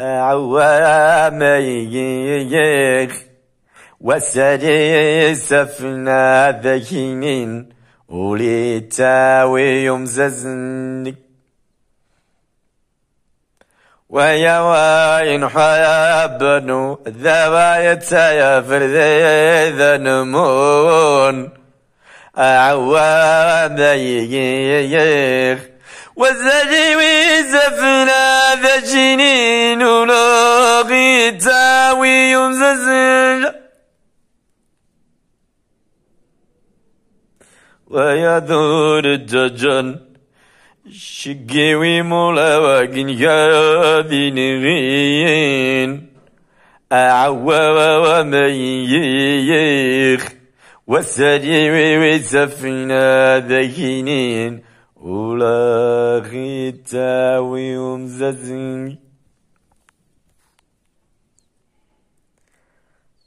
عواميك وسري سفنا ذكين وليتا ززنك ويا وين حيابنو ذوايت يا ذي نمون عواميه وزري سفنا ذجنين ويا دور الدجن شقي ومولا وقن دين غين أعوى وميخ والسري ويسفنا ذهينين ولا غيتا ويوم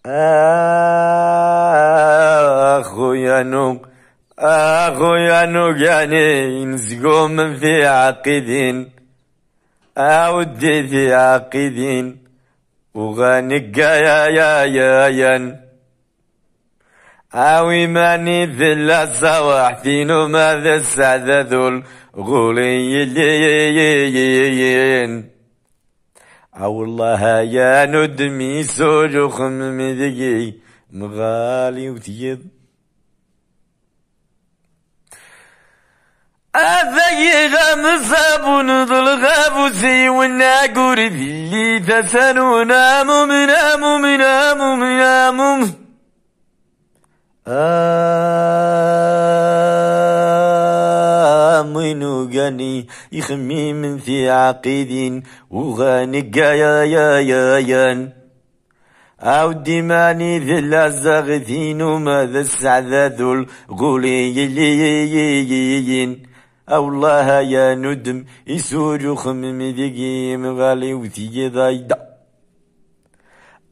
أخو يا نوق أخويا نوقاني نزقوم في عقيدين أودي في عقيدين وغانق يا يا يا يا أوي ماني في الصواح فينو ماذا السعد ذول غوليين أو الله يا ندمي سوجو خمم ذقي مغالي وتيض أذي مصاب نضلغ غابوسي والناقور اللي تسنو نام نام نام نام آمنو غني يخمي من ثي عقيدين وغانقا يا يا يا يا أو ديماني ذي الأزغ ذي يلي يلي يلي يلي يلي الله يا ندم يسور خمم ذيقيم غالي وثي ضيدا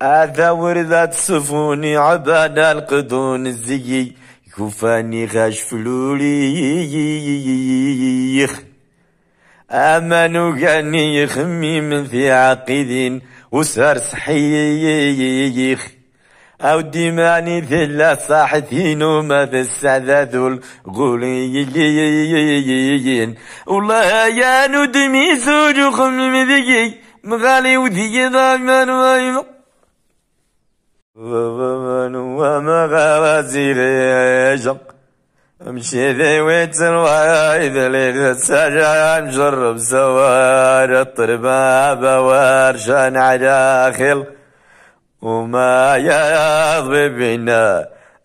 أذا وردت صفوني عباد القدون الزيي كفاني غاش فلولي أمانو غني خميم في عقيدين وسار صحيخ أو ديماني ذلا صاحتين وما في السعداد الغوليين والله يا ندمي زوجكم مذيك مغالي وذي ضامان وايما ضامان وما غازي غيشق امشي ذي ويتر وايد ليلة سجع مجرب سوار الطرباب وارشان على خلق وما يرضي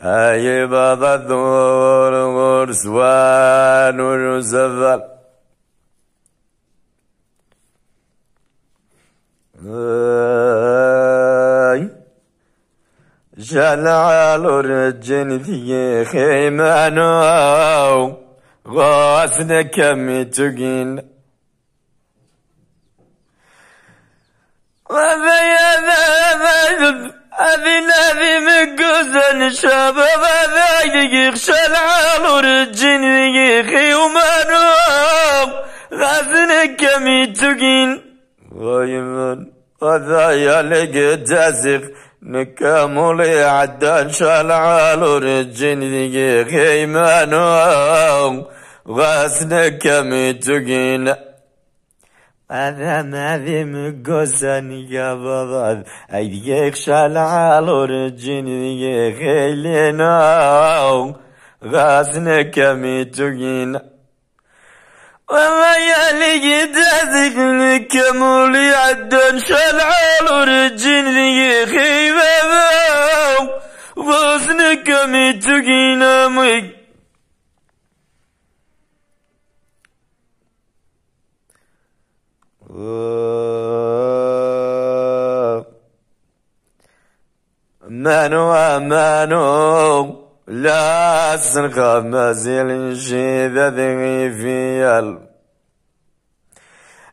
أي أيبض الدور غرسوان ونسفل جلال رجن في خيمانو غاثنا كم تقين وبيا ذا أذن أبي مقوزن شاب وذاك يخشل عالور الجن يخي ومنوق غزن كمي تقين ويمن وذايا لقد تازق عدان شال على رجين يخي منوق غزن كمي تقين أذم أذم قزن يا بابا أيديك شال على رجين يا خيلنا غازنا كم تجين وما يلي دادك لكم ولي عدن شال على رجين يا خيبابا غازنا مك منو منو لا سرقة مازال نشيد ذي فيال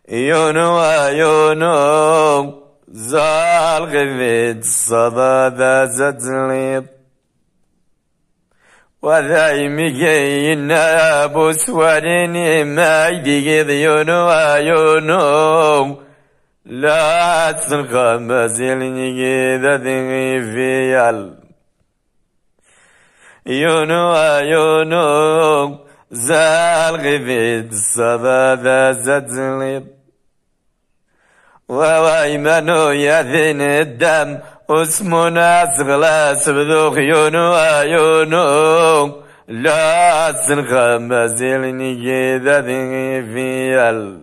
يونو يونو زال غذيت صدى ذا زتليط وذاي وذايمجينا بسوريني ما يجيد ديون يونو لا تسنخ مازيلني جيدا دني فيال يونو يونو زال غفيد الصبا ذا زاد ووايمانو يا ذين الدم اسمنا سغلا سبذو خيونو ايونو لا سنخم زيلني جيدا في فيال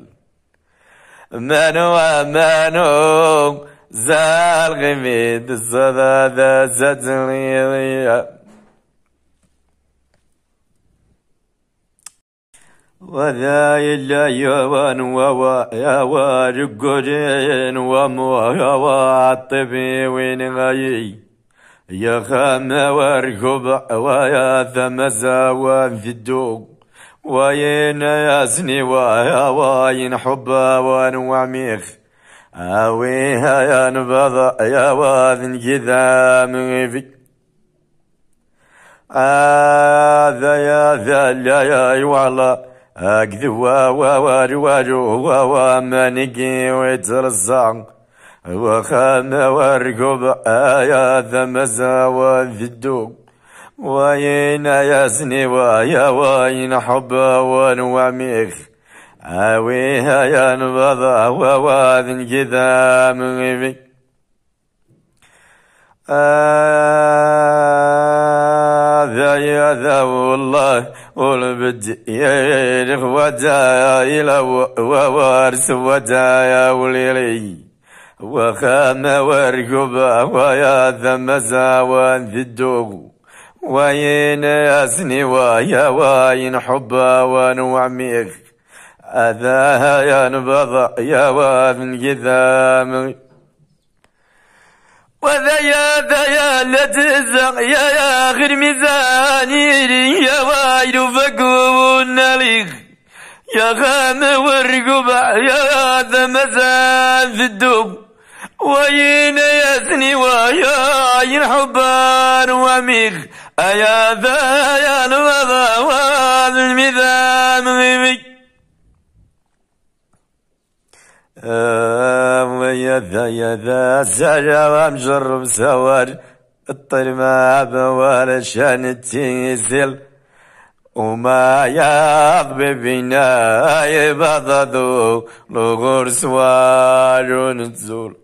منو منو زال غميد الصدادة ذا زتريضيه وذاي إلا يوان ووا يا رجولين ومو هوا الطبي وين غيي يا خام واركب ويا ثمزا زوان في الدوق وين ياسني ويا وين حبا وانوع ميخ أويها يا نبضا يا واذن جذام مغفي آذا يا ذا لا يا يوالا أكذي وا وا واري وارو وا وا مانيكي ويترزع وارقب آيا ذا مزا وفيدو وين يزني ويا وين حب ونواميخ أويها يا نبضا وواذن كذا من غيبي آه هذا يا والله والبد يا غودا إلى وارث ودا يا وليلي وخام ورقبة ويا ذا زاوان ذي الدوب وين أسني ويا وين حبا ونوع ميغ أذاها يا نبض يا واد قدامي وذيا ذيا لتزق يا آخر ميزاني يا وايرو فقون ليخ يا غام ورقبع يا هذا مزان في الدب وين يسني ويا الحبار وميخ أيا ذا يا الوضع وهذا الميزان غيبك آه يا ذا سجا ومجرب سوار الطير ما بوال شان تيزل وما ياض ببنا يبضضو لغور سوار نتزول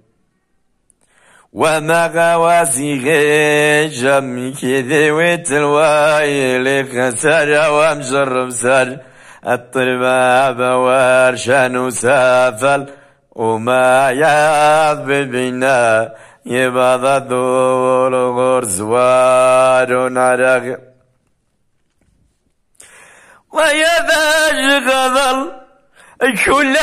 وما غواسي غيجم كذي ويتلوايل لخسر ومجرب سر الطرباب ورشان وسافل وما يعذب بنا يبقى دور غرزوار نرغ ويذاج غضل كل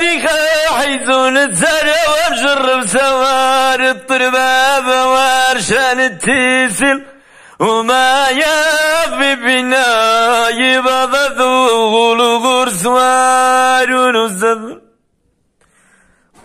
ذيك حيزون نتسرى وجرب سوار الطرباب وارشان التيسل وما يافي بنا يبقى ذو غلو غرزوار نزدر